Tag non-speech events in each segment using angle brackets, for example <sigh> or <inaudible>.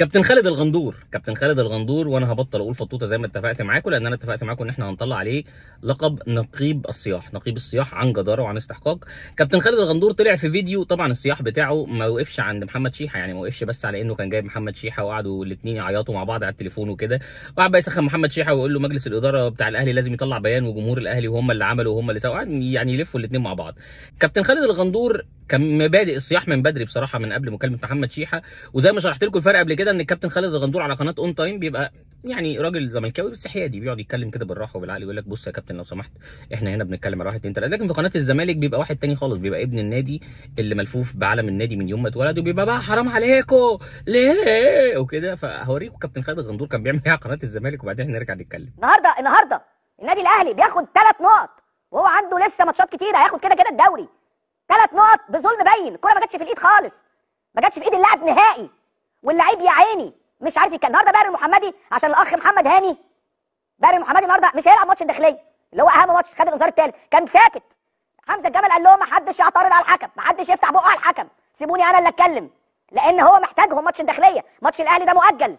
كابتن خالد الغندور كابتن خالد الغندور وانا هبطل اقول فطوطه زي ما اتفقت معاكم لان انا اتفقت معاكم ان احنا هنطلع عليه لقب نقيب الصياح نقيب الصياح عن جداره وعن استحقاق كابتن خالد الغندور طلع في فيديو طبعا الصياح بتاعه ما وقفش عند محمد شيحه يعني ما وقفش بس على انه كان جايب محمد شيحه وقعدوا الاثنين يعيطوا مع بعض على التليفون وكده وقعد بقى يسخن محمد شيحه ويقول له مجلس الاداره بتاع الاهلي لازم يطلع بيان وجمهور الاهلي وهم اللي عملوا وهم اللي سووا يعني يلفوا الاثنين مع بعض كابتن خالد الغندور كان مبادئ الصياح من بدري بصراحه من قبل مكالمه محمد شيحه وزي ما شرحت لكم الفرق قبل كده ان الكابتن خالد الغندور على قناه اون تايم بيبقى يعني راجل زملكاوي بس حيادي بيقعد يتكلم كده بالراحه وبالعقل يقول لك بص يا كابتن لو سمحت احنا هنا بنتكلم على واحد اتنين لكن في قناه الزمالك بيبقى واحد تاني خالص بيبقى ابن النادي اللي ملفوف بعلم النادي من يوم ما اتولد وبيبقى بقى حرام عليكم ليه وكده فهوريكم كابتن خالد الغندور كان بيعمل ايه على قناه الزمالك وبعدين نرجع نتكلم النهارده النهارده النادي الاهلي بياخد ثلاث نقط وهو عنده لسه ماتشات كتير هياخد كده كده الدوري ثلاث نقط بظلم باين الكره ما جاتش في الايد خالص ما جاتش في ايد اللاعب نهائي واللعيب يا عيني مش عارف كان النهارده باري المحمدي عشان الاخ محمد هاني باري المحمدي النهارده مش هيلعب ماتش الداخليه اللي هو اهم ماتش خد الانذار الثالث كان ساكت حمزه الجمل قال لهم ما حدش يعترض على الحكم ما حدش يفتح بقه على الحكم سيبوني انا اللي اتكلم لان هو محتاجهم ماتش الداخليه ماتش الاهلي ده مؤجل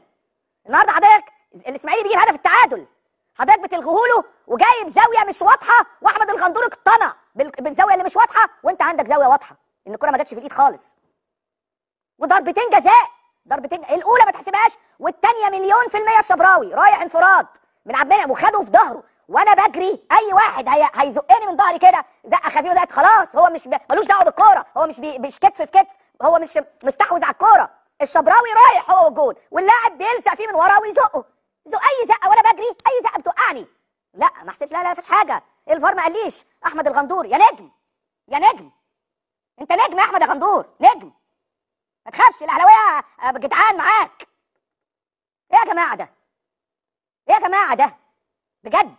النهارده حضرتك الاسماعيلي بيجيب هدف التعادل حضرتك بتلغيهوله وجايب زاويه مش واضحه واحمد الغندور اقتنع بالزاويه اللي مش واضحه وانت عندك زاويه واضحه ان الكره ما جاتش في الايد خالص وضربتين جزاء ضربتين الاولى ما تحسبهاش والثانيه مليون في الميه الشبراوي رايح انفراد من عبد المنعم وخده في ظهره وانا بجري اي واحد هي... هيزقني من ظهري كده زقه خفيفه زقت خلاص هو مش ملوش دعوه بالكوره هو مش مش كتف في كتف هو مش مستحوذ على الكوره الشبراوي رايح هو والجول واللاعب بيلزق فيه من وراه ويزقه زو اي زقه وانا بجري اي زقه بتوقعني لا ما حسيت لا لا مفيش حاجه الفار ما قاليش احمد الغندور يا نجم يا نجم انت نجم يا احمد يا غندور نجم ما تخافش الاهلاويه آه، جدعان معاك ايه يا جماعه ده ايه يا جماعه ده بجد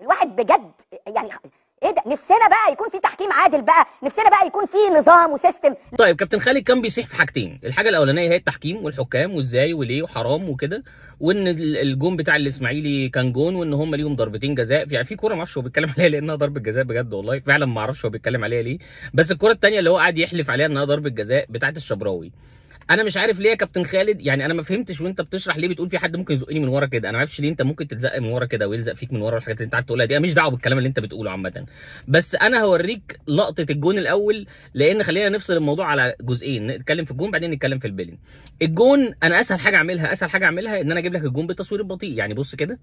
الواحد بجد يعني ايه ده نفسنا بقى يكون في تحكيم عادل بقى نفسنا بقى يكون في نظام وسيستم طيب كابتن خالد كان بيصيح في حاجتين الحاجه الاولانيه هي التحكيم والحكام وازاي وليه وحرام وكده وان الجون بتاع الاسماعيلي كان جون وان هم ليهم ضربتين جزاء يعني في كوره ما اعرفش هو بيتكلم عليها لانها ضربه جزاء بجد والله فعلا ما اعرفش هو بيتكلم عليها ليه بس الكوره الثانيه اللي هو قاعد يحلف عليها انها ضربه جزاء بتاعه الشبراوي انا مش عارف ليه يا كابتن خالد يعني انا ما فهمتش وانت بتشرح ليه بتقول في حد ممكن يزقني من ورا كده انا ما عرفتش ليه انت ممكن تتزق من ورا كده ويلزق فيك من ورا الحاجات اللي انت قاعد تقولها دي انا مش دعوه بالكلام اللي انت بتقوله عامه بس انا هوريك لقطه الجون الاول لان خلينا نفصل الموضوع على جزئين نتكلم في الجون بعدين نتكلم في البيلين الجون انا اسهل حاجه اعملها اسهل حاجه اعملها ان انا اجيب لك الجون بالتصوير البطيء يعني بص كده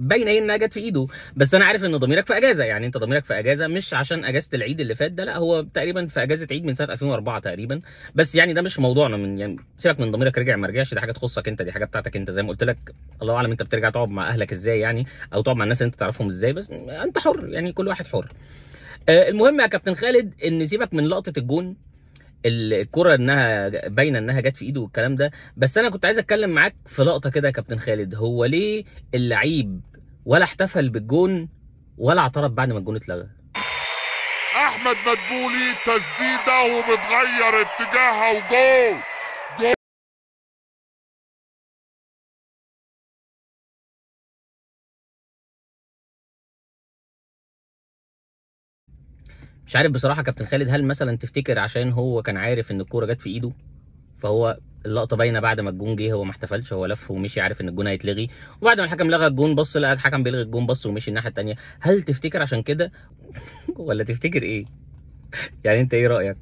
باين ايه انها جت في ايده بس انا عارف ان ضميرك في اجازه يعني انت ضميرك في اجازه مش عشان اجازه العيد اللي فات ده لا هو تقريبا في اجازه عيد من سنه 2004 تقريبا بس يعني ده مش موضوعنا من يعني سيبك من ضميرك رجع ما رجعش دي حاجه تخصك انت دي حاجه بتاعتك انت زي ما قلت لك الله اعلم انت بترجع تقعد مع اهلك ازاي يعني او تقعد مع الناس اللي انت تعرفهم ازاي بس انت حر يعني كل واحد حر آه، المهم يا كابتن خالد ان سيبك من لقطه الجون الكره انها باينه انها جت في ايده والكلام ده بس انا كنت عايز اتكلم معاك في لقطه كده يا كابتن خالد هو ليه اللعيب ولا احتفل بالجون ولا اعترض بعد ما الجون اتلغى احمد مدبولي تسديده وبتغير اتجاهها وجول مش عارف بصراحه كابتن خالد هل مثلا تفتكر عشان هو كان عارف ان الكوره جت في ايده فهو اللقطه باينه بعد ما الجون جه هو ما احتفلش هو لف ومشي عارف ان الجون هيتلغي وبعد ما الحكم لغى الجون بص لقى الحكم بيلغي الجون بص ومشي الناحيه الثانيه هل تفتكر عشان كده <laughs> ولا تفتكر ايه يعني انت ايه رايك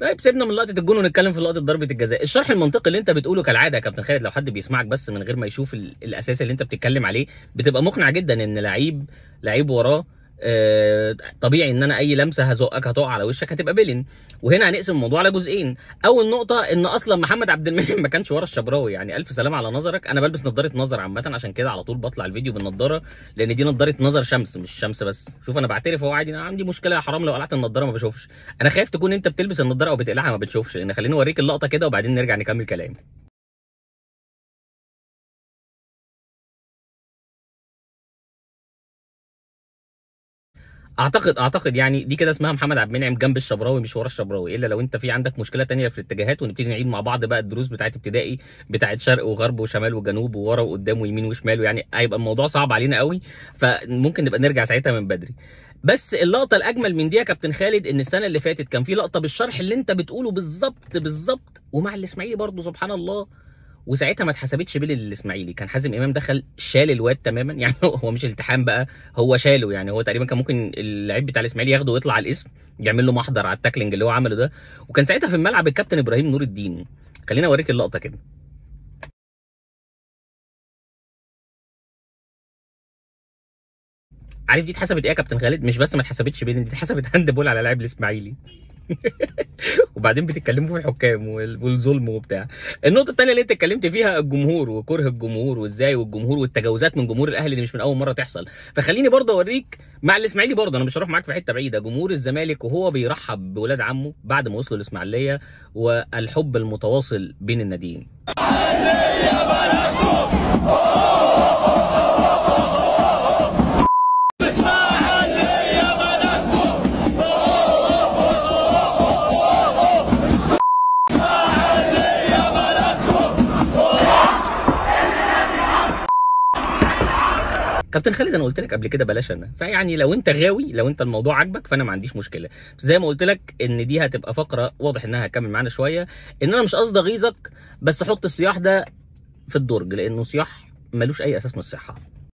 طيب سيبنا من لقطه الجون ونتكلم في لقطه ضربه الجزاء الشرح المنطقي اللي انت بتقوله كالعاده يا كابتن خالد لو حد بيسمعك بس من غير ما يشوف الاساس اللي انت بتتكلم عليه بتبقى مقنع جدا ان لعيب لعيب وراه آه، طبيعي ان انا اي لمسه هزقك هتقع على وشك هتبقى بيلين وهنا هنقسم الموضوع على جزئين اول نقطه ان اصلا محمد عبد المنعم <laughs> ما كانش ورا الشبراوي يعني الف سلام على نظرك انا بلبس نظاره نظر عامه عشان كده على طول بطلع الفيديو بالنضاره لان دي نظاره نظر شمس مش شمس بس شوف انا بعترف هو عادي انا عندي مشكله يا حرام لو قلعت النضاره ما بشوفش انا خايف تكون انت بتلبس النضاره او بتقلعها ما بتشوفش لان خليني اوريك اللقطه كده وبعدين نرجع نكمل كلام اعتقد اعتقد يعني دي كده اسمها محمد عبد المنعم جنب الشبراوي مش ورا الشبراوي الا لو انت في عندك مشكله تانية في الاتجاهات ونبتدي نعيد مع بعض بقى الدروس بتاعت ابتدائي بتاعت شرق وغرب وشمال وجنوب وورا وقدام ويمين وشمال يعني هيبقى الموضوع صعب علينا قوي فممكن نبقى نرجع ساعتها من بدري بس اللقطه الاجمل من دي يا كابتن خالد ان السنه اللي فاتت كان في لقطه بالشرح اللي انت بتقوله بالظبط بالظبط ومع الاسماعيلي برضه سبحان الله وساعتها ما اتحسبتش بيل الاسماعيلي كان حازم امام دخل شال الواد تماما <laughs> يعني هو مش التحام بقى هو شاله يعني هو تقريبا كان ممكن اللعيب بتاع الاسماعيلي ياخده ويطلع على الاسم يعمل له محضر على التاكلنج اللي هو عمله ده وكان ساعتها في الملعب الكابتن ابراهيم نور الدين خليني اوريك اللقطه كده عارف دي اتحسبت ايه يا كابتن خالد مش بس ما اتحسبتش بين دي اتحسبت هاند <laughs> بول على لاعب الاسماعيلي <laughs> وبعدين بتتكلموا في الحكام والظلم وبتاع النقطه الثانيه اللي انت اتكلمت فيها الجمهور وكره الجمهور وازاي والجمهور والتجاوزات من جمهور الاهلي اللي مش من اول مره تحصل فخليني برضه اوريك مع الاسماعيلي برضه انا مش هروح معاك في حته بعيده جمهور الزمالك وهو بيرحب بولاد عمه بعد ما وصلوا الاسماعيليه والحب المتواصل بين الناديين كابتن خالد انا قلت لك قبل كده بلاش انا فيعني لو انت غاوي لو انت الموضوع عاجبك فانا ما عنديش مشكله زي ما قلت لك ان دي هتبقى فقره واضح انها هتكمل معانا شويه ان انا مش قصدي اغيظك بس حط الصياح ده في الدرج لانه صياح ملوش اي اساس من الصحه